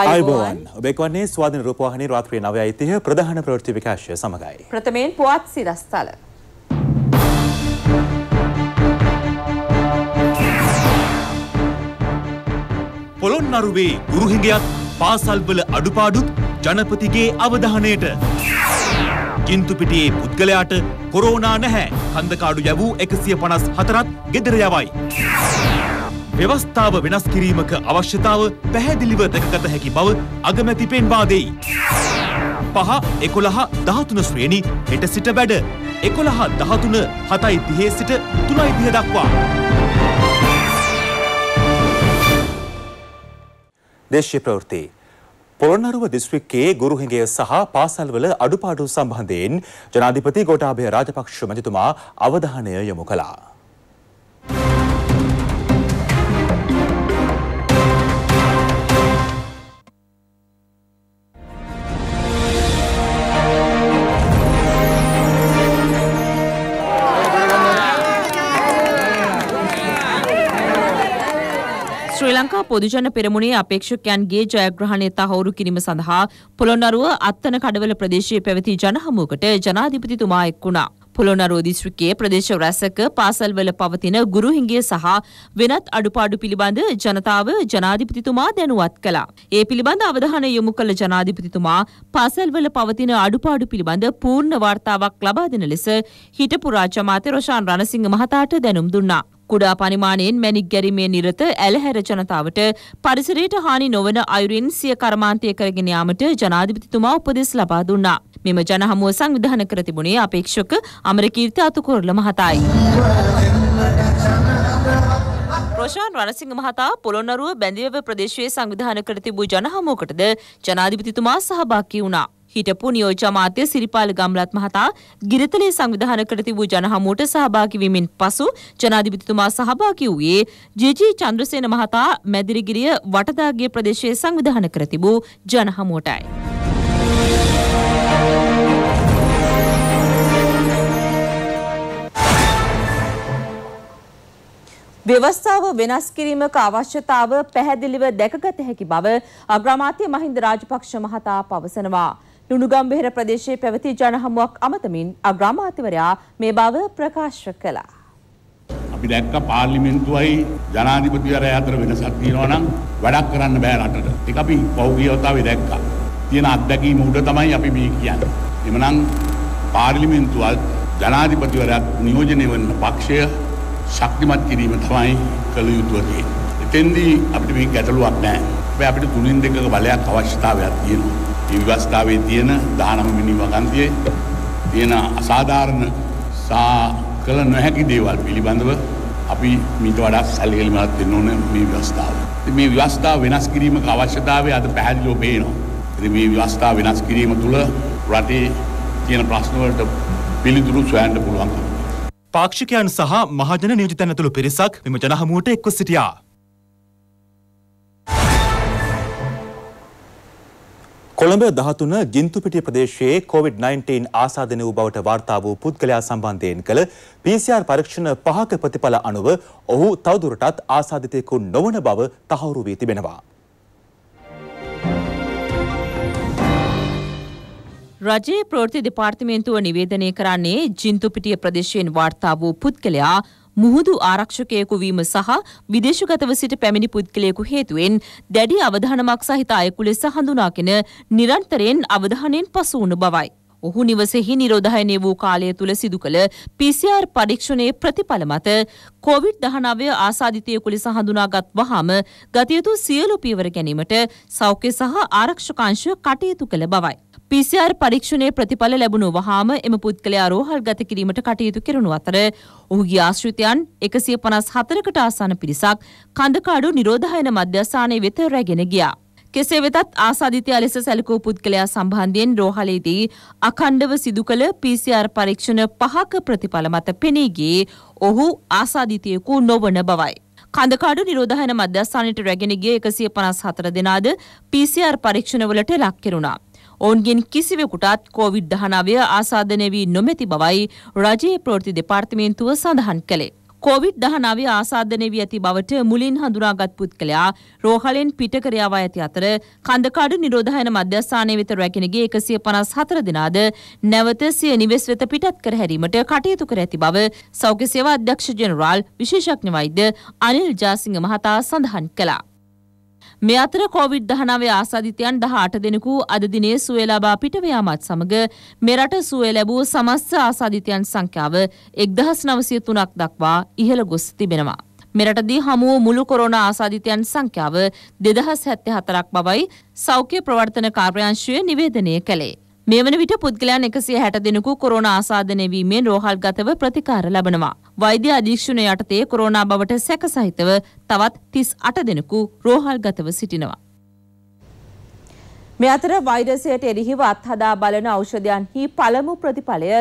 අයිබෝවන් ඔබෙක්වන්නේ ස්වාධන රූපවාහනි රාත්‍රී නව අයිතිය ප්‍රධාන ප්‍රවෘත්ති විකාශය සමඟයි. ප්‍රථමයෙන් පුවත් සිරස්ථල. පොළොන්නරුවේ ගුරුහිඟයක් පාසල්වල අඩුපාඩුත් ජනපතිගේ අවධානයට. කින්තුපිටියේ පුද්ගලයාට කොරෝනා නැහැ කන්දකාඩු යැවූ එකසිය පනස් හතරත් ගෙදර යවයි. ව්‍යවස්ථාව වෙනස් කිරීමක අවශ්‍යතාව පැහැදිලිව දැකගත හැකි බව අගමැති පෙන්වා දෙයි. පහ එකොළහ දහතුන ශ්‍රේණි හෙට සිට වැඩ. එකොළහ දහතුන හතයි තිහේ සිට තුනයි දිහ දක්වා. දේශ්‍ය ප්‍රවෘත්ති. පොළොන්නරුව දිස්ත්‍රික්කයේ ගුරුහිඟය සහ පාසල්වල අඩුපාඩු සම්බන්ධයෙන් ජනාධිපති ගෝඨාභය රාජපක්ෂ මැතිතුමා අවධානය යොමු කළා. ශ්‍රී ලංකා පොදුජන පෙරමුණේ අපේක්ෂකයන්ගේ ජයග්‍රහණය තහවුරු කිරීම සඳහා පොළොන්නරුව අත්තන කඩවල ප්‍රදේශයේ පැවති ජනහමුවකට ජනාධිපතිතුමා එක් වුණා. පොළොන්නරුව දිස්ත්‍රික්කයේ ප්‍රදේශ රැසක පාසල්වල පවතින ගුරුහිංගිය සහ වෙනත් අඩුපාඩු පිළිබඳ ජනතාව ජනාධිපතිතුමා දැනුවත් කළා. ඒ පිළිබඳ අවධානය යොමු කළ ජනාධිපතිතුමා පාසල්වල පවතින අඩුපාඩු පිළිබඳ පූර්ණ වාර්තාවක් ලබා දෙන ලෙස හිටපු රාජ්‍ය මාත්‍ය රොෂාන් රණසිංහ මහතාට දැනුම් දුන්නා. කුඩා පරිමාණයෙන් මැණික් ගැරීමේ නිරත ඇලහැර ජනතාවට පරිසරයට හානි නොවන අයුරින් සිය කර්මාන්තය කරගෙන යාමට ජනාධිපතිතුමා උපදෙස් ලබා දුන්නා. මෙම ජනහමුව සංවිධානය කර තිබුණේ අපේක්ෂක අමරකීර්ති අතුකොරළ මහතායි. රෝෂාන් රණසිංහ මහතා පොළොන්නරුව බැඳිවැව ප්‍රදේශයේ සංවිධානය කර තිබූ ජනහමුවකටද ජනාධිපතිතුමා සහභාගී වුණා. හිටපු නියෝජ්‍ය අමාත්‍ය සිරිපාල ගම්ලත් මහතා ගිරිතලේ සංවිධාන කර තිබූ ජනහමුවට සහභාගී වීමෙන් පසු ජනාධිපතිතුමා සහභාගී වූයේ ජේ.ජී. චන්ද්‍රසේන මහතා මැදිරිගිරිය වටදාගේ ප්‍රදේශයේ සංවිධාන කර තිබූ ජනහමුවටයි. ව්‍යවස්ථාව වෙනස් කිරීමක අවශ්‍යතාව පැහැදිලිව දැකගත හැකි බව අග්‍රාමාත්‍ය මහින්ද රාජපක්ෂ මහතා පවසනවා. නුනුගම්බෙහෙර ප්‍රදේශයේ පැවති ජනහමුවක් අමතමින් අග්‍රාමාත්‍යවරයා මේ බව ප්‍රකාශ කළා. අපි දැක්ක පාර්ලිමේන්තුවයි ජනාධිපතිවරය අතර වෙනසක් තියෙනවා නම් වැඩක් කරන්න බෑ රටට. ඒක අපි පෞද්ගලික අවතාවේ දැක්කා. තියෙන අත්දැකීම උඩ තමයි අපි මේ කියන්නේ. එමනම් පාර්ලිමේන්තුවත් ජනාධිපතිවරයාත් නියෝජනය වන පක්ෂය ශක්තිමත් කිරීම තමයි කළ යුතුව තියෙන්නේ. එතෙන්දී අපිට මේ ගැටලුවක් නැහැ. හැබැයි අපිට තුنين දෙකක බලයක් අවශ්‍යතාවයක් තියෙනවා. විවස්ථාවේ තියෙන දහනම මිනි වගන්තියේ තියෙන අසාධාරණ සා කළ නොහැකි දේවල් පිළිබඳව අපි මීට වඩා සැලකිලිමත් වෙන්න ඕන මේ ව්‍යවස්ථාව. මේ ව්‍යවස්ථාව වෙනස් කිරීමක අවශ්‍යතාවය අද පැහැදිලිව පේනවා. ඉතින් මේ ව්‍යවස්ථාව වෙනස් කිරීම තුළ රටේ තියෙන ප්‍රශ්න වලට පිළිතුරු සොයන්න පුළුවන්. පාක්ෂිකයන් සහ මහජන නියෝජිතයන් ඇතුළු පිරිසක් මෙම ජනහමුවට එක්ව සිටියා. කොළඹ දහතුන ගින්තුපිටිය ප්‍රදේශයේ COVID-19 ආසාදනය වූ බවට වාර්තා වූ පුද්ගලයා සම්බන්ධයෙන් කළ PCR පරීක්ෂණ පහක ප්‍රතිඵල අනුව ඔහු තවදුරටත් ආසාදිතයෙකු නොවන බව තහවුරු වී තිබෙනවා. රජයේ ප්‍රවෘත්ති දෙපාර්තමේන්තුව නිවේදනය කරන්නේ ජින්තුපිටිය ප්‍රදේශයෙන් වාර්තා වූ පුද්ගලයා මුහුදු ආරක්ෂකයෙකු වීම සහ විදේශගතව සිට පැමිණි පුද්ගලයෙකු හේතුවෙන් දැඩි අවධානමක් සහිත අයෙකු ලෙස හඳුනාගෙන නිරන්තරයෙන් අවධානයෙන් පසු වුණු බවයි. ඔහු නිවසෙහි නිරෝධායනය වූ කාලය තුළ සිදු කළ PCR පරීක්ෂණයේ ප්‍රතිඵල මත කොවිඩ්-19 ආසාදිතයෙකු ලෙස හඳුනාගත් වහාම ගත යුතු සියලු පියවර ගැනීමට සෞඛ්‍ය සහ ආරක්ෂක අංශය කටයුතු කළ බවයි. PCR පරීක්ෂණයේ ප්‍රතිඵල ලැබුණු වහාම එම පුද්ගලයා රෝහල් ගත කිරීමට කටයුතු කරනු අතර ඔහුගේ ආශ්‍රිතයන් 154කට ආසන්න පිරිසක් කඳකාඩු නිරෝධායන මධ්‍යස්ථානයේ වෙත රැගෙන ගියා. කෙසේ වෙතත් ආසාධිතයා ලෙස සැලකූ පුද්ගලයා සම්බන්ධයෙන් රෝහලේදී අඛණ්ඩව සිදු කළ PCR පරීක්ෂණ පහක ප්‍රතිඵල මත පෙනී ගියේ ඔහු ආසාධිතයෙකු නොවන බවයි. කඳකාඩු නිරෝධායන මධ්‍යස්ථානයට රැගෙන ගිය 154 දෙනාද PCR පරීක්ෂණවලට ලක් කෙරුණා. ඔවුන්ගෙන් කිසිවෙකුටත් කෝවිD-19 ආසාදනය වී නොමැති බවයි රජයේ ප්‍රවෘත්ති දෙපාර්තමේන්තුව සඳහන් කළේ. කොවිD-19 ආසාදනය වී ඇති බවට මුලින් හඳුනාගත් පුද්ගලයා රෝහලෙන් පිටකර යවා ඇති අතර කඳකාඩු නිරෝධායන මධ්‍යස්ථානයේ වෙත රැගෙන ගිය 154 දෙනාද නැවත සිය නිවෙස් වෙත පිටත් කර හැරීමට කටයුතු කර ඇති බව සෞඛ්‍ය සේවා අධ්‍යක්ෂ ජෙනරාල් විශේෂඥ වෛද්‍ය අනිල් ජාසිංහ මහතා සඳහන් කළා. මේ අතර කොවිD-19 ආසාදිතයන් 18 දෙනෙකු අද දිනේ සුවය ලබා පිටව යාමත් සමග මෙරට සුවය ලැබූ සමස්ත ආසාදිතයන් සංඛ්‍යාව 1903ක් දක්වා ඉහළ ගොස් තිබෙනවා. මෙරටදී හමුව මුළු කොරෝනා ආසාධිතයන් සංඛ්‍යාව 2074ක් බවයි සෞඛ්‍ය ප්‍රවර්තන කාර්යාංශයේ නිවේදනය කළේ. මේ වන විට පුද්ගලයන් 160 දෙනෙකු කොරෝනා ආසාදනය වීමෙන් රෝහල්ගතව ප්‍රතිකාර ලබනවා. වෛද්‍ය අධීක්ෂණය යටතේ කොරෝනා බවට සැක සහිතව තවත් 38 දෙනෙකු රෝහල්ගතව සිටිනවා. මේ අතර වෛරසයට එරෙහිව අත්හදා බලන ඖෂධයන්හි පළමු ප්‍රතිඵලය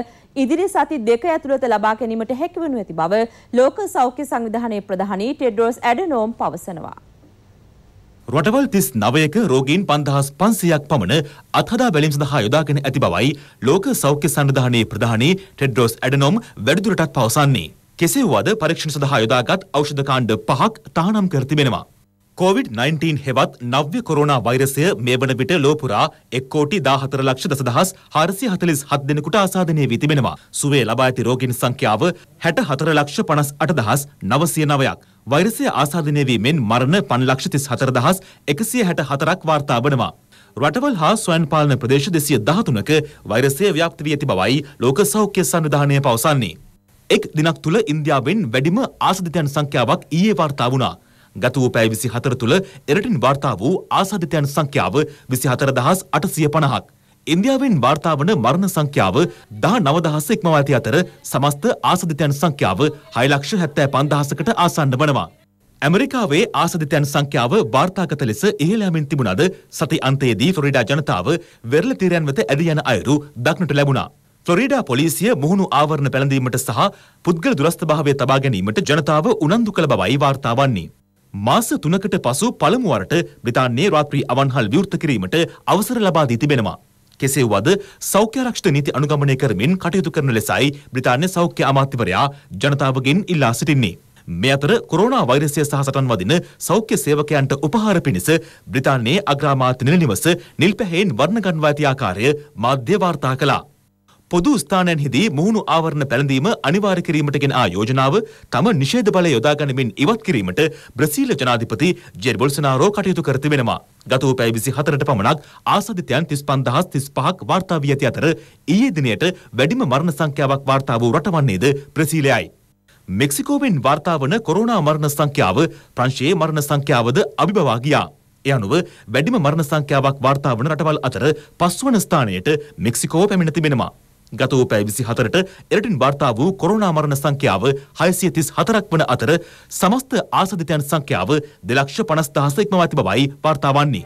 ඉදිරි සති දෙක ඇතුළත ලබා ගැනීමට හැකිවනු ඇති බව ලෝක සෞඛ්‍ය සංවිධානයේ ප්‍රධානී ටෙඩ්‍රෝස් ඇඩනෝම් පවසනවා. රටවල් තිස් නවයක රෝගීන් පන්දහස් පන්සයක් පමණ අත්හදා බැලීම් සඳහා යොදාගෙන ඇති බවයි ලෝක සෞඛ්‍ය සන්ධානයේ ප්‍රධානී ටෙඩ්රෝස් ඇඩනොම් වැඩිදුරටත් පවසන්නේ. කෙසේ වුවද පරීක්ෂණ සඳහා යොදාගත් ඖෂධ කාණ්ඩ පහක් තහනම් කර තිබෙනවා. කොවිD-19 හෙවත් නව්‍ය කොරෝනා වෛරසය මේ වන විට ලෝපුරා එක් කෝටි දාහතර ලක්ෂ දසදහස් හරසිය හතලිස් හත් දෙනෙකුට ආසාධනය වී තිබෙනවා. සුවේ ලබා ඇති රෝගීන් සංඛ්‍යාව හැට හතර ලක්ෂ පනස් අටදහස් නවසිය නවයක්. වෛරසය ආසාධනය වීමෙන් මරණ පන්ලක්ෂ තිස් හතරදහස් එකසිය හැට හතරක් වාර්තා වනවා. රටවල් හා ස්වයන් පාලන ප්‍රදේශ දෙසිය දහතුනක වෛරසය ව්‍යාප්ත වී ඇති බවයි ලෝක සෞඛ්‍ය සංවිධානය පවසන්නේ. එක් දිනක් තුළ ඉන්දියාවෙන් වැඩිම ආසාධිතයන් සංඛ්‍යාවක් ඊයේ වාර්තා වුණා. ගත වූ පැය 24 තුළ එරටින් වාර්තා වූ ආසාදිතයන් සංඛ්‍යාව 24850ක්. ඉන්දියාවෙන් වාර්තා වන මරණ සංඛ්‍යාව 19000 ඉක්මවා ඇති අතර සමස්ත ආසාදිතයන් සංඛ්‍යාව 675000කට ආසන්න වනවා. ඇමරිකාවේ ආසාධිතයන් සංඛ්‍යාව වාර්තාගත ලෙස ඉහළ යමින් තිබුණද සති අන්තයේදී ෆ්ලොරිඩා ජනතාව වෙරළ තීරයන් වෙත ඇදී යන අයුරු දක්නට ලැබුණා. ෆ්ලොරිඩා පොලිසිය මුහුණු ආවරණ පැළඳීමට සහ පුද්ගල දුරස්ථභාවය තබා ගැනීමට ජනතාව උනන්දු කළ බවයි වාර්තා වන්නේ. මාස තුනකට පසු පළමුවරට බ්‍රිතාන්‍යයේ රාත්‍රී අවන්හල් විවෘත කිරීමට අවසර ලබා දී තිබෙනවා. කෙසේ වුවද සෞඛ්‍යරක්ෂණ නීති අනුගමනය කරමින් කටයුතු කරන ලෙසයි බ්‍රිතාන්‍ය සෞඛ්‍ය අමාත්‍යවරයා ජනතාවගෙන් ඉල්ලා සිටින්නේ. මේ අතර කොරෝනා වෛරසය සහ සටන් වදින සෞඛ්‍ය සේවකයන්ට උපහාර පිණිස බ්‍රිතාන්‍යයේ අග්‍රාමාත්‍ය නිල නිවස නිල්පැහැයෙන් වර්ණගන්වා ඇති ආකාරය මාධ්‍ය වාර්තා කළා. පොදු ස්ථානයන්හිදී මුහුණු ආවරණ පැළඳීම අනිවාර්ය කිරීමටගෙන ආ යෝජනාව තම නිෂේධ බලය යොදා ගැනීමෙන් ඉවත් කිරීමට බ්‍රසීල ජනාධිපති ජෙර් බොල්සනාරෝ කටයුතු කර තිබෙනවා. ගත වූ පැය 24ට පමණක් ආසදිතයන් 35035ක් වාර්තා වී ඇති අතර ඊයේ දිනයට වැඩිම මරණ සංඛ්‍යාවක් වාර්තා වූ රට වන්නේද බ්‍රසීලයයි. මෙක්සිකෝවෙන් වාර්තා වන කොරෝනා මරණ සංඛ්‍යාව ප්‍රංශයේ මරණ සංඛ්‍යාවද අභිබවා ගියා. එ අනුව වැඩිම මරණ සංඛ්‍යාවක් වාර්තා වන රටවල් අතර පස්වන ස්ථානයට මෙක්සිකෝ පැමිණ තිබෙනවා. ගත වූ පැය 24ට එරටින් වාර්තා වූ කොරෝනා මරණ සංඛ්‍යාව 634ක් වන අතර සමස්ත ආසදිතයන් සංඛ්‍යාව 250000 ඉක්මවා ඇති බවයි වාර්තා වන්නේ.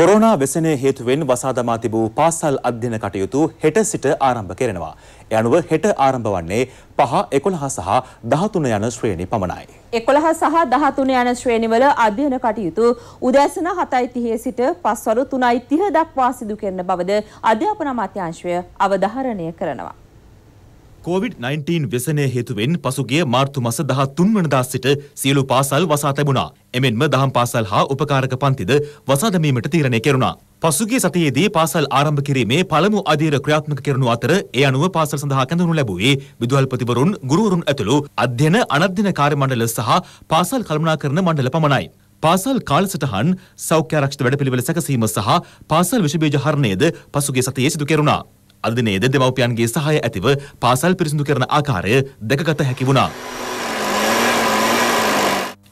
කොරෝනා වෙසෙන හේතුවෙන් වසාදමා තිබූ පාසල් අධ්‍යන කටයුතු හෙට සිට ආරම්භ කෙරෙනවා. යනුව හෙට ආරම්භ වන්නේ පහ එකොළහ සහ දහතුන යන ශ්‍රේණි පමණයි. එකොළහ සහ දහතුන යන ශ්‍රේණිවල අධ්‍යයන කටයුතු උදෑසන හතයි තිහේ සිට පස්වරු තුනයි තිහ දක්වා සිදු කරන බවද අධ්‍යාපන අමාත්‍යාංශය අවධාරණය කරනවා. COVID-19 වෙසනය හේතුවෙන් පසුගිය මාර්තු මස 13 වනදා සිට සියලු පාසල් වසා තැබුණා. එමෙන්ම දහම් පාසල් හා උපකාරක පන්තිද වසා දැමීමට තීරණය කෙරුණා. පසුගිය සතියේදී පාසල් ආරම්භ කිරීමේ පළමු අධීර ක්‍රියාත්මක කරනු අතර ඒ අනුව පාසල් සඳහා කැඳවනු ලැබුවේ විදුහල්පතිවරුන් ගුරුවරුන් ඇතුළු අධ්‍යයන අනධ්‍යයන කාර්ය මණ්ඩල සහ පාසල් කළමනාකරණ මණ්ඩල පමණයි. පාසල් කාලසටහන් සෞඛ්‍යාරක්ෂිත වැඩපිළිවෙල සැකසීම සහ පාසල් විෂබීජ හරණයද පසුගිය සතියේ සිදු කෙරුණා. අද දිනේද දෙමව්පියන්ගේ සහාය ඇතිව පාසල් පිරිසිදු කරන ආකාරය දැකගත හැකි වුණා.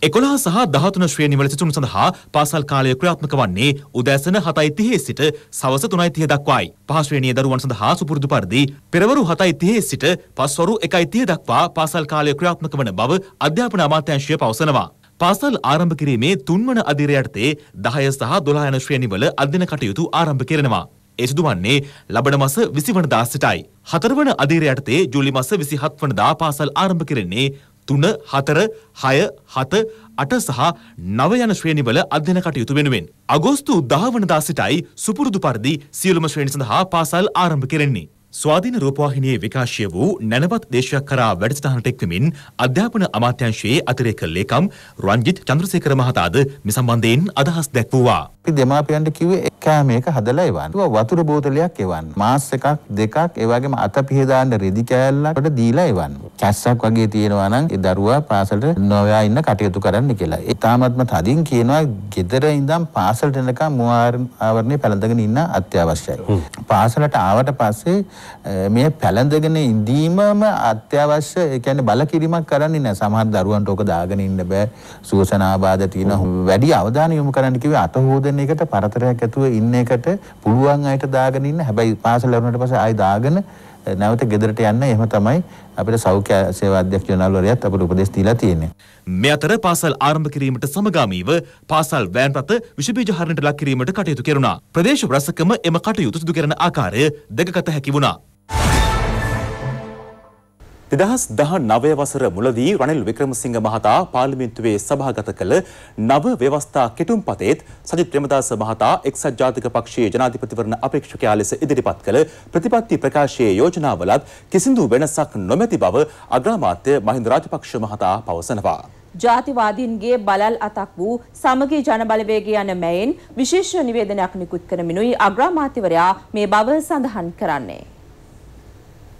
එකොළහ සහ දහතුන ශ්‍රේණිවල සිසුන් සඳහා පාසල් කාලය ක්‍රියාත්මක වන්නේ උදෑසන හතයි තිහේ සිට සවස තුනයි තිය දක්වායි. පහ ශ්‍රේණිය දරුවන් සඳහා සුපුරුදු පරිදි පෙරවරු හතයි තිහේ සිට පස්වරු එකයි තිය දක්වා පාසල් කාලය ක්‍රියාත්මක වන බව අධ්‍යාපන අමාත්‍යංශය පවසනවා. පාසල් ආරම්භ කිරීමේ තුන්වන අධීරය යටතේ 10 සහ 12 යන ශ්‍රේණිවල අධ්‍යන කටයුතු ආරම්භ කරනවා. ඒ සිදු වන්නේ ලබන මස 20 වනදා සිටයි. හතරවන අධීරය යටතේ ජූලි මස 27 වනදා පාසල් ආරම්භ කෙරෙන්නේ තුන හතර හය හත අට සහ නව යන ශ්‍රේණිවල අධ්‍යන කටයුතු වෙනුවෙන්. අගෝස්තු දහවනදා සිටයි සුපුරුදු පරිදි සියලුම ශ්‍රේණි සඳහා පාසල් ආරම්භ කෙරෙන්නේ. ස්වාධීන රූපවාහිනියේ විකාශය වූ නැනවත් දේශයක් කරා වැඩසටහනට එක්වමින් අධ්‍යාපන අමාත්‍යංශයේ අතිරේක ලේකම් රංජිත් චන්ද්‍රසේකර මහතාද මේ සම්බන්ධයෙන් අදහස් දැක්වුවා. අපි දෙමාපියන්ට කිව්වේ කෑම එක හදලා එවන්න. වතුර බෝතලයක් එවන්න. මාස් එකක් දෙකක් ඒ වගේම අතපිහ දාන්න රෙදි කෑල්ලකට දීලා එවන්න. කැස්සක් වගේ තියෙනවා නම් ඒ දරුවා පාසලට නොයා ඉන්න කටයුතු කරන්න කියලා. ඒ තාමත්ම තදින් කියනවා ගෙදර ඉඳන් පාසලට එනකම් මුව ආවරණය පැලඳගෙන ඉන්න අත්‍යවශ්‍යයි. පාසලට ආවට පස්සේ මේ පැලඳගෙන ඉඳීමම අත්‍යවශ්‍ය ඒ කියන්නේ බලකිරීමක් කරන්නේ නැහැ. සමහර දරුවන්ට ඕක දාගෙන ඉන්න බෑ. සුවසන ආබාධ තියෙන වැඩි අවධානය යොමු කරන්න කිව්වේ අත හොදන එකට පරතරයක් ඇතුව ඉන්න එකට පුළුවන් අයට දාගෙන ඉන්න. හැබැයි පාසල ලැබුණාට පස්සේ ආයෙ දාගෙන නැවත ගෙදරට යන්න එහෙම තමයි අපිට සෞඛ්‍ය සේවා අධ්‍යක්ෂ ජනරල්වරයාත් අපට උපදෙස් දීලා තියෙන්නේ. මේ අතර පාසල් ආරම්භ කිරීමට සමගාමීව පාසල් වෑන් රථ විෂබීජ හරණයට ලක් කිරීමට කටයුතු කෙරුණා. ප්‍රදේශ රසකම එම කටයුතු සිදු කරන ආකාරය දැකගත හැකි වුණා. දෙදහස් දහ නවය වසර මුලදී රනිල් වික්‍රමසිංහ මහතා පාර්ලිමේන්තුවේ සභාගත කළ නව ව්‍යවස්ථා කෙටුම් පතේත් සජිත් ප්‍රේමදාස මහතා එක්සත් ජාතික පක්ෂයේ ජනාධිපතිවරණ අපේක්ෂකයා ලෙස ඉදිරිපත් කළ ප්‍රතිපත්ති ප්‍රකාශයේ යෝජනාවලත් කිසිදු වෙනසක් නොමැති බව අග්‍රාමාත්‍ය මහින්ද රාජපක්ෂ මහතා පවසනවා. ජාතිවාදීන්ගේ බලල් අතක් වූ සමගී ජනබලවේගය යන මැයින් විශේෂ නිවේදනයක් නිකුත් කරමිනුයි අග්‍රාමාත්‍යවරයා මේ බව සඳහන් කරන්නේ.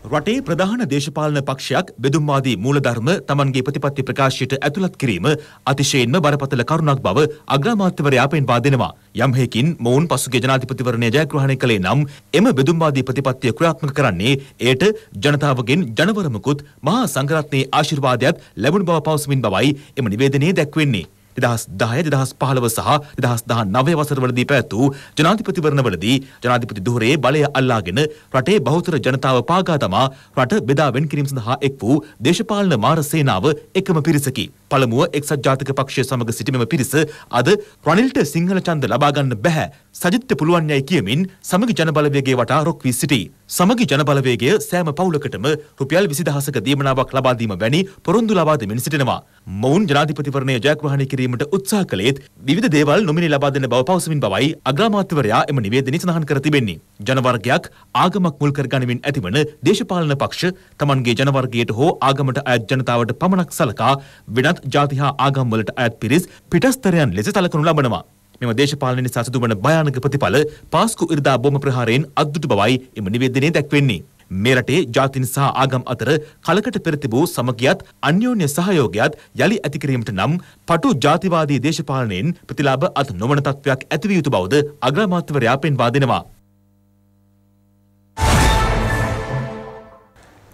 රටේ ප්‍රධාන දේශපාලන පක්ෂයක් බෙදුම්වාදී මූලධර්ම තමන්ගේ ප්‍රතිපත්ති ප්‍රකාශයට ඇතුළත් කිරීම අතිශයින්ම බරපතල කරුණක් බව අග්‍රාමාත්‍යවරයා පෙන්වා දෙනවා. යම් හේකින් මොවුන් පසුගිය ජනාධිපතිවරණය ජයග්‍රහණය කළේ නම් එම බෙදුම්වාදී ප්‍රතිපත්තිය ක්‍රියාත්මක කරන්නේ එයට ජනතාවගෙන් ජනවරමකුත් මහා සංඝරත්නයේ ආශිර්වාදයක් ලැබුණු බව පවසමින් බවයි එම නිවේදනයේ දැක්වෙන්නේ. දෙදහස් දාය දෙදහස් පහළව සහ දෙදහස් දහ නවය වසරවලදී පැවැත්වූ ජනාධිපතිවරණවලදී ජනාධිපති දුහරේ බලය අල්ලාගෙන රටේ බහුතර ජනතාව පාගා තමා රට බෙදා වෙන් කිරීම සඳහා එක් වූ දේශපාලන මාර සේනාව එකම පිරිසකි. පළමුුව එක්සත් ජාතික පක්ෂය සමඟ සිටිමම පිරිස අද රනිල්ට සිංහල චන්ද ලබාගන්න බැහැ සජිත්ට පුළුවන් යයි කියමින් සමගි ජනබලවේගය වටා රොක් වී සිටී. සමගි ජනබලවේගය සෑම පවුලකටම රුපියල් 20000ක දීමනාවක් ලබා දීම වැනි පොරොන්දු ලබා දෙමින් සිටිනවා. මොවුන් ජනාධිපතිවරණය ජයග්‍රහණය කිරීමට උත්සාහ කළේත් විවිධ දේවල් නොමිනි ලබා දෙන බව පවසමින් බවයි අග්‍රාමාත්‍යවරයා එම නිවේදනයේ සඳහන් කර තිබෙන්නේ. ජනවර්ගයක් ආගමක් මුල් කරගනිමින් ඇතිවන දේශපාලන පක්ෂ තමන්ගේ ජනවර්ගයට හෝ ආගමට අයත් ජනතාවට පමණක් සලකා වෙනත් ජාති හා ආගම්වලට අයත් පිරිස් පිටස්තරයන් ලෙස සලකනු ලබනවා. මෙම දේශපාලන නිසා සිදුවන භයානක ප්‍රතිඵල පාස්කු ඉරිදා බොම ප්‍රහාරයෙන් අද්දුට බවයි එම නිවේදනයේ දැක්වෙන්නේ. මේ රටේ ජාතින් සහ ආගම් අතර කලකට පෙර තිබූ සමගියත් අන්‍යෝන්‍ය සහයෝගයත් යලි ඇති කිරීමට නම් පටු ජාතිවාදී දේශපාලනයෙන් ප්‍රතිලාභ අත් නොවන තත්වයක් ඇතිවිය යුතු බවද අග්‍රාමාත්‍යවරයා පෙන්වා දෙනවා.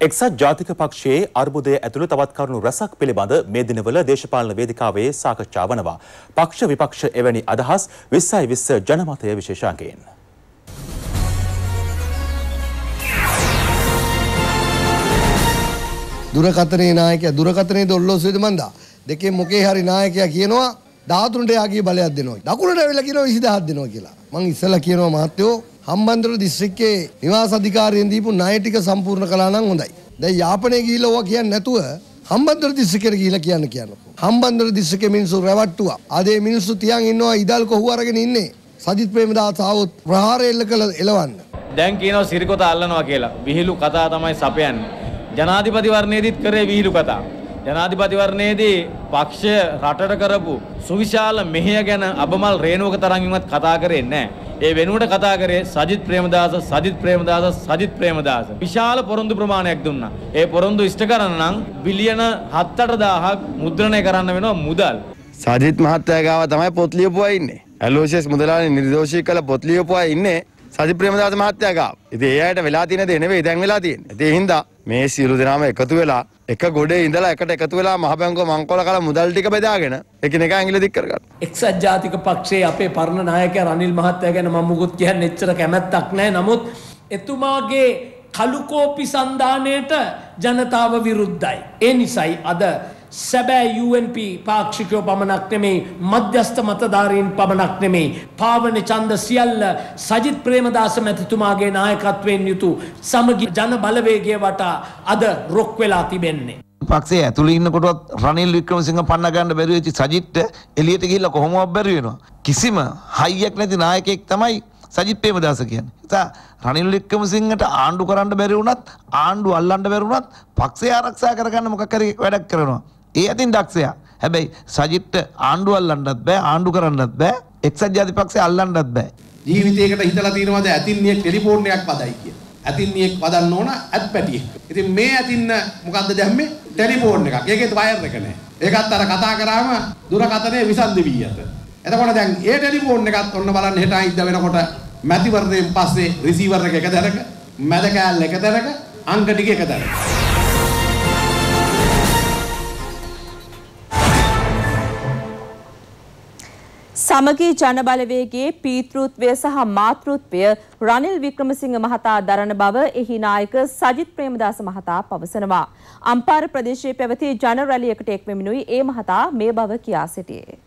එක්සත් ජාතික පක්ෂයේ අර්බුදය ඇතුළු තවත් කරුණු රැසක් පිළිබඳ මේ දිනවල දේශපාලන වේදිකාවේ සාකච්ඡා වනවා. පක්ෂ විපක්ෂ එවැනි අදහස් 20යි 20 ජනමතය විශේෂාංගයෙන්. දුරකථනයේ නායකයා දුරකථනයේ 12 මන්දා දෙකේ මොකේ හරි නායකයා කියනවා 13ට යාගේ බලයක් දෙනවා. දකුණට ඇවිල්ලා කියනවා 20000ක් දෙනවා කියලා. මං ඉස්සලා කියනවා මහත්තයෝ හම්බන්තොට දිස්ත්‍රික්කයේ නිවාස අධිකාරියෙන් දීපු ණය ටික සම්පූර්ණ කළා නම් හොඳයි. දැන් යාපනයේ ගිහිල්ලා ඕවා කියන්නේ නැතුව හම්බන්තොට දිස්ත්‍රික්කයට ගිහිල්ලා කියන්න කියනවා. හම්බන්තොට දිස්ත්‍රික්කේ මිනිස්සු රැවට්ටුවා. ආදේ මිනිස්සු තියන් ඉන්නවා ඉදල් කොහුව අරගෙන ඉන්නේ. සජිත් ප්‍රේමදාස ආවොත් ප්‍රහාරය එල්ල කළ එලවන්න. දැන් කියනවා සිරිකොත අල්ලනවා කියලා. විහිළු කතා තමයි සපයන්නේ. ජනාධිපතිවරණයේදීත් කරේ විහිළු කතා. ජනාධිපතිවරණයේදී පක්ෂය රටට කරපු සුවිශාල මෙහෙය ගැන අබමල් රේණුවක තරම්වත් කතා කරේ නැහැ. ඒ වෙනුවට කතා කරේ සජිත් ප්‍රේමදාස සජිත් ප්‍රේමදාස සජිත් ප්‍රේමදාස විශාල පොරොන්දු ප්‍රමාණයක් දුන්නා. ඒ පොරොන්දු ඉෂ්ට කරන්න නම් බිලියන 78000ක් මුද්‍රණය කරන්න වෙනවා මුදල්. සජිත් මහත්තයා ගාව තමයි පොත් ලියපුවා ඉන්නේ. ඇලෝෂියස් මුදලාලි නිර්දෝෂී කළ පොත් ලියපුවා ඉන්නේ සජිත් ප්‍රේමදාස මහත්තයා ගාව. ඉතින් ඒ අයට වෙලා තියෙන දේ නෙවෙයි දැන් වෙලා තියෙන්නේ. ඒ හින්දා මේ සියලු දෙනාම එකතු වෙලා එක ගොඩේ ඉඳලා එකට එකතු වෙලා මහබැංකුව මංකොල කලා මුදල් ටික බෙදාගෙන එකිනෙකා ඇඟිලි දික් කරගන්න. එක්සත් ජාතික පක්ෂයේ අපේ පරණ නායකයා රනිල් මහත්තයා ගැන මම මුකුත් කියන්නේ එච්චර කැමැත්තක් නැහැ. නමුත් එතුමාගේ කළුකෝපි සන්ධානයට ජනතාව විරුද්ධයි. ඒ නිසයි අද සැබෑ UNP පාක්ෂිකයෝ පමණක් නෙමෙයි මධ්‍යස්ථ මතධාරීන් පමණක් නෙමෙයි පාවන ඡන්ද සියල්ල සජිත් ප්‍රේමදාස මැතිතුමාගේ නායකත්වයෙන් යුතු සමගි ජන බලවේගය වටා අද රොක් වෙලා තිබෙන්නේ පක්ෂේ ඇතුළේ ඉන්නකොටවත් රනිල් වික්‍රමසිංහ පන්න ගන්න බැරි වෙච්ච සජිත්ට එළියට ගිහිල්ලා කොහොමවත් බැරි වෙනවා කිසිම හයියක් නැති නායකයෙක් තමයි සජිත් ප්‍රේමදාස කියන්නේ. ඉතින් රනිල් වික්‍රමසිංහට ආණ්ඩු කරන්න බැරි වුණත් ආණ්ඩු අල්ලන්න බැරි වුණත් පක්ෂය ආරක්ෂා කරගන්න මොකක් හරි වැඩක් කරනවා. ඒ ඇතින් දක්ෂයා. හැබැයි සජිත්ට ආණ්ඩු අල්ලන්නත් බෑ ආණ්ඩු කරන්නත් බෑ එක්සත් ජාතිපක්ෂය අල්ලන්නත් බෑ. ජීවිතයකට හිතලා තියෙනවද ඇතින්නියෙක් ටෙලිෆෝන් එකක් වදයි කියලා. ඇතින්නියෙක් වදන්න ඕන ඇත් පැටියෙක්. ඉතින් මේ ඇතින්න මොකද්ද දැම්මේ? ටෙලිෆෝන් එකක්. ඒකෙත් වයර් එක නැහැ. ඒකත් අර කතා කරාම දුරකථනයේ විසන්දි වී ඇත. එතකොට දැන් ඒ ටෙලිෆෝන් එකත් ඔන්න බලන්න හෙට අයිද්ද වෙනකොට මැතිවරණයෙන් පස්සේ රිසීවර් එක එක දැනක මැද කෑල්ල එක දැනක අංක ටික එක දැනක සමගී ජනබලවේගේ පීතෘත්වය සහ මාතෘත්වය රනිල් වික්‍රමසිංහ මහතා දරන බව එහි නායක සජිත් ප්‍රේමදාස මහතා පවසනවා. අම්පාර ප්‍රදේශයේ පැවති ජන රැලියකට එක්වෙමිනුයි ඒ මහතා මේ බව කියා සිටියේ.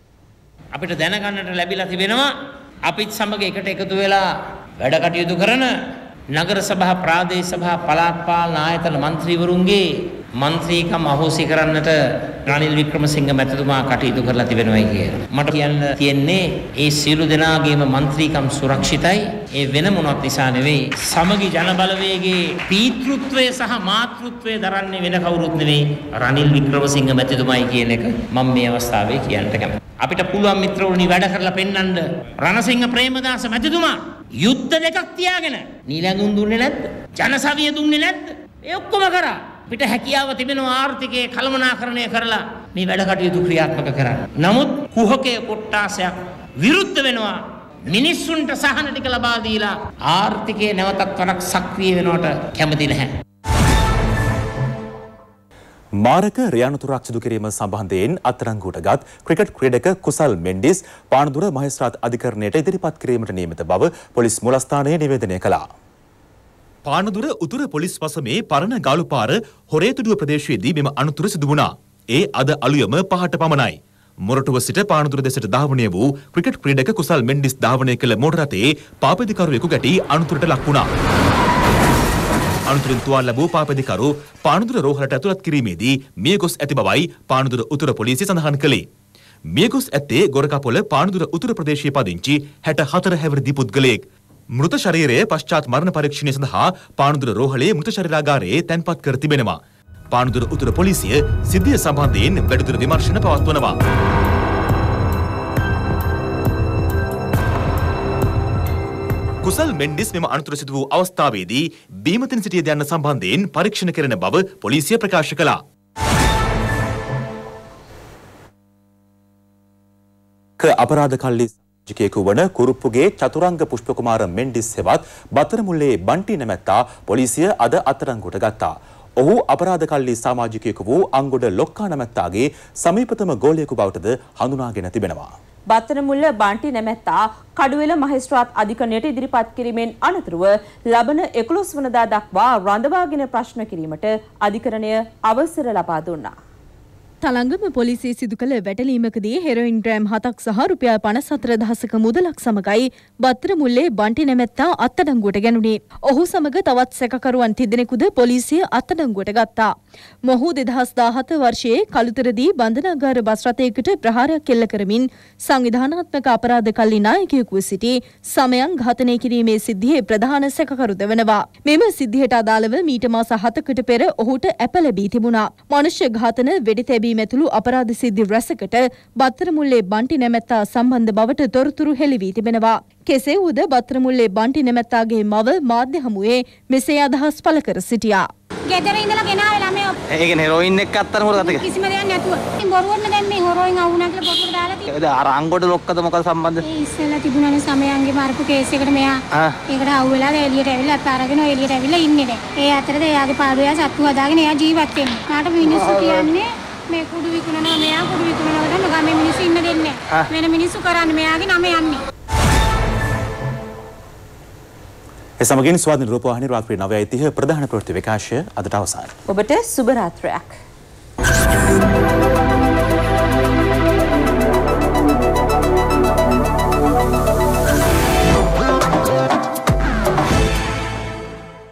අපිට දැනගන්නට ලැබිලා තිබෙනවා අපිත් සමග එකට එකතු වෙලා වැඩ කටයුතු කරන නගර සභා ප්‍රාදේශ සභා පළාත් පාලන ආයතන മന്ത്രിවරුන්ගේ മന്ത്രിකම් අහෝසි කරන්නට රනිල් වික්‍රමසිංහ මැතිතුමා කටයුතු කරලා තිබෙනවායි කියලා. මට කියන්න තියෙන්නේ ඒ සියලු දෙනාගේම മന്ത്രിකම් සුරක්ෂිතයි. ඒ වෙන මොනවත් නිසා නෙවෙයි. සමගි ජනබලවේගයේ පීතෘත්වය සහ මාතෘත්වය දරන්නේ වෙන කවුරුත් නෙවෙයි. රනිල් වික්‍රමසිංහ මැතිතුමයි කියන එක මම මේ අවස්ථාවේ කියන්නට කැමතියි. අපිට පුළුවන් මිත්‍රවරුනි වැඩ කරලා පෙන්වන්න රණසිංහ ප්‍රේමදාස මැතිතුමා යුද්ධ දෙකක් තියාගෙන නීලඟුන් දුන්නේ නැද්ද? ජනසවිය දුන්නේ නැද්ද? ඒ ඔක්කොම කරා. පිට හැකියාව තිබෙනවා ආර්ථිකයේ කළමනාකරණය කරලා මේ වැඩ කටයුතු ක්‍රියාත්මක කරන්න. නමුත් කුහකයේ කොට්ටාසයක් විරුද්ධ වෙනවා. මිනිස්සුන්ට සහන ටික ලබා දීලා ආර්ථිකයේ නැවතත් වරක් සක්‍රිය වෙනවට කැමති නැහැ. මාරක රියනතුරක් සිදු කිරීම සම්බන්ධයෙන් අත්අඩංගුවටගත් ක්‍රිකට් ක්‍රීඩක කුසල් මෙන්ඩිස් පානදුර මහේස්ත්‍රාත් අධිකරණයට ඉදිරිපත් කිරීමට නියමිත බව පොලිස් මුලස්ථානය නිවේදනය කළා. පානදුර උතුර පොලිස් වසමේ පරණ ගාලුපාර හොරේතුඩුව ප්‍රදේශයේදී මෙම අනතුර සිදු වුණා. ඒ අද අලුයම පහට පමණයි. මොරටුව සිට පානදුර දෙසට ධාවනය වූ ක්‍රිකට් ක්‍රීඩක කුසල් මෙන්ඩිස් ධාවනය කළ මෝටරතේ පාපදිකරුවෙකු ගැටි අනතුරට ලක් වුණා. අනතුරින් තුවාල ලැබූ පාපදිකරු පානදුර රෝහලට ඇතුළත් කිරීමේදී මියගොස් ඇති බවයි පානදුර උතුර පොලිසිය සඳහන් කළේ. මියගොස් ඇත්තේ ගොරකපොළ පානදුර උතුර ප්‍රදේශයේ පදිංචි 64 හැවිරිදි පුද්ගලයෙක්. මෘත ශරීරය පශ්චාත් මරණ පරීක්ෂණය සඳහා පානදුර රෝහලේ මෘත ශරීරාගාරයේ තැන්පත් කර තිබෙනවා. පානදුර උතුර පොලිසිය සිද්ධිය සම්බන්ධයෙන් වැඩිදුර විමර්ශන පවත්වනවා. කුසල් මෙන්ඩිස් මෙම අනතුර සිදු වූ අවස්ථාවේදී බීමතින් සිටිය දැන්න සම්බන්ධයෙන් පරීක්ෂණ කරන බව පොලිසිය ප්‍රකාශ කළා. අපරාධ කල්ලි ජිකයෙකු වන කුරුප්පුගේ චතුරංග පුෂ්පකුමාර මෙන්ඩිස් හෙවත් බතරමුල්ලේ බන්ටි නැමැත්තා පොලිසිය අද අත්තරංගුට ගත්තා. ඔහු අපරාධකල්ලි සාමාජිකයෙකු වූ අංගොඩ ලොක්කා නැමැත්තාගේ සමීපතම ගෝලයෙකු බවටද හඳුනාගෙන තිබෙනවා. බත්තනමුල්ල බන්ටි නැමැත්තා කඩුවෙල මහේස්ත්‍රාත් අධිකරණයට ඉදිරිපත් කිරීමෙන් අනතුරුව ලබන 11 වනදා දක්වා රඳවාගෙන ප්‍රශ්න කිරීමට අධිකරණය අවසර ලබා දුන්නා. තලංගම පොලිසිය සිදු කළ වැටලීමකදී හෙරොයින් ග්‍රෑම් හතක් සහ රුපියල් පනසතර දහසක මුදලක් සමගයි බත්තර මුල්ලේ බන්ටි නැමැත්තා අත්තඩංගුවට ගැනුණේ. ඔහු සමග තවත් සැකකරුවන් තිදෙනෙකුද පොලිසිය අත්තඩංගුවට ගත්තා. මොහු දෙදහස් දාහත වර්ෂයේ කළුතරදී බන්ධනාගාර බස් රථයකට ප්‍රහාරයක් එල්ල කරමින් සංවිධානාත්මක අපරාධ කල්ලි නායකයෙකුව සිටි සමයන් ඝාතනය කිරීමේ සිද්ධියේ ප්‍රධාන සැකකරුද වෙනවා. මෙම සිද්ධියට අදාළව මීට මාස හතකට පෙර ඔහුට ඇප ලැබී තිබුණා. මනුෂ්‍ය ඝාතන වෙඩි තැබී පිම්බීම ඇතුළු අපරාධ සිද්ධි රැසකට බත්තරමුල්ලේ බන්ටි නැමැත්තා සම්බන්ධ බවට තොරතුරු හෙළි වී තිබෙනවා. කෙසේ වුද බත්තරමුල්ලේ බන්ටි නැමැත්තාගේ මව මාධ්‍ය හමුවේ මෙසේ අදහස් පළ කර සිටියා. ගෙදර ඉඳලා ගෙනාවේ ළමයෝ. ඒ කියන්නේ හෙරොයින් එක අත්තර මොකද ගත්තේ? කිසිම දෙයක් නැතුව. ඉතින් බොරුවට දැන් මේ හෙරොයින් අවුණා කියලා බොරුවට දාලා තියෙනවා. ඒ අර අංගොඩ ලොක්කද මොකද සම්බන්ධ? ඒ ඉස්සෙල්ලා තිබුණානේ සමයන්ගේ මාර්පු කේස් එකට මෙයා. ඒකට අවු වෙලා එළියට ඇවිල්ලා අත් අරගෙන එළියට ඇවිල්ලා ඉන්නේ දැන්. ඒ අතරේ එයාගේ පාඩුවා සත්තු හදාගෙන එයා ජීවත් වෙනවා. මාට මිනිස්සු කියන්නේ මේ කුඩු විකුණනවා මෙයා කුඩු විකුණනවා ගන්න ගමේ මිනිස්සු ඉන්න දෙන්නේ වෙන මිනිස්සු කරන්නේ මෙයාගේ නම යන්නේ ඒ සමගින් ස්වාධීන රූපවාහිනී රාත්‍රී 9:30 ප්‍රධාන ප්‍රවෘත්ති විකාශය අදට අවසන්. ඔබට සුබ රාත්‍රියක්.